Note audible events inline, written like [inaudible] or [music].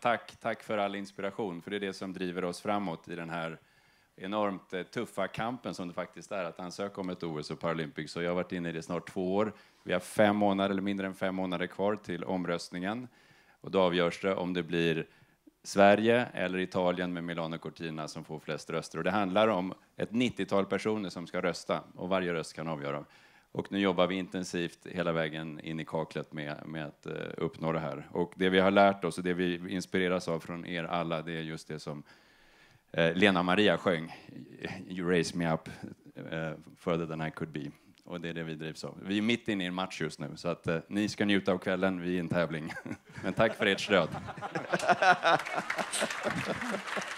tack, tack för all inspiration, för det är det som driver oss framåt i den här enormt eh, tuffa kampen som det faktiskt är att ansöka om ett OS och Paralympics. Så jag har varit inne i det snart två år. Vi har fem månader, eller mindre än fem månader kvar till omröstningen och då avgörs det om det blir Sverige eller Italien med Milano Cortina som får flest röster. Och det handlar om ett 90-tal personer som ska rösta och varje röst kan avgöra och nu jobbar vi intensivt hela vägen in i kaklet med, med att eh, uppnå det här. Och det vi har lärt oss och det vi inspireras av från er alla, det är just det som eh, Lena Maria sjöng, You raise me up eh, further than I could be. Och det är det vi drivs av. Vi är mitt inne i en match just nu, så att eh, ni ska njuta av kvällen, vi är i en tävling. [laughs] Men tack för ert stöd. [laughs]